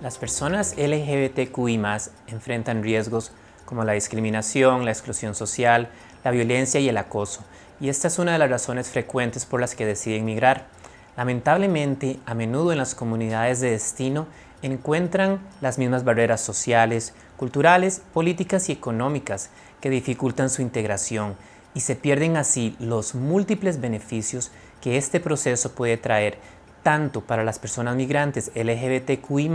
Las personas LGBTQI enfrentan riesgos como la discriminación, la exclusión social, la violencia y el acoso, y esta es una de las razones frecuentes por las que deciden migrar. Lamentablemente, a menudo en las comunidades de destino encuentran las mismas barreras sociales, culturales, políticas y económicas que dificultan su integración y se pierden así los múltiples beneficios que este proceso puede traer tanto para las personas migrantes LGBTQI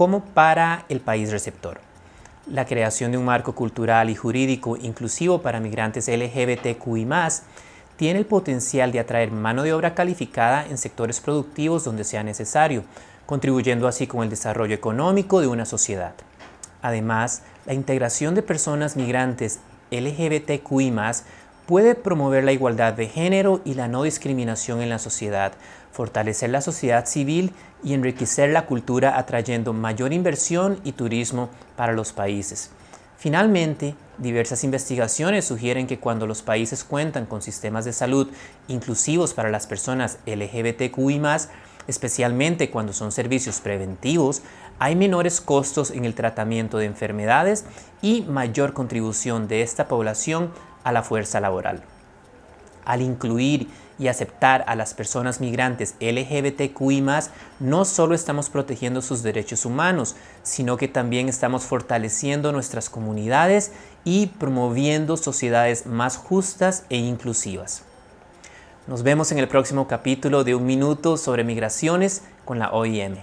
como para el país receptor. La creación de un marco cultural y jurídico inclusivo para migrantes LGBTQI tiene el potencial de atraer mano de obra calificada en sectores productivos donde sea necesario, contribuyendo así con el desarrollo económico de una sociedad. Además, la integración de personas migrantes LGBTQI puede promover la igualdad de género y la no discriminación en la sociedad, fortalecer la sociedad civil y enriquecer la cultura atrayendo mayor inversión y turismo para los países. Finalmente, diversas investigaciones sugieren que cuando los países cuentan con sistemas de salud inclusivos para las personas LGBTQI, especialmente cuando son servicios preventivos, hay menores costos en el tratamiento de enfermedades y mayor contribución de esta población a la fuerza laboral. Al incluir y aceptar a las personas migrantes LGBTQI, no solo estamos protegiendo sus derechos humanos, sino que también estamos fortaleciendo nuestras comunidades y promoviendo sociedades más justas e inclusivas. Nos vemos en el próximo capítulo de Un Minuto sobre Migraciones con la OIM.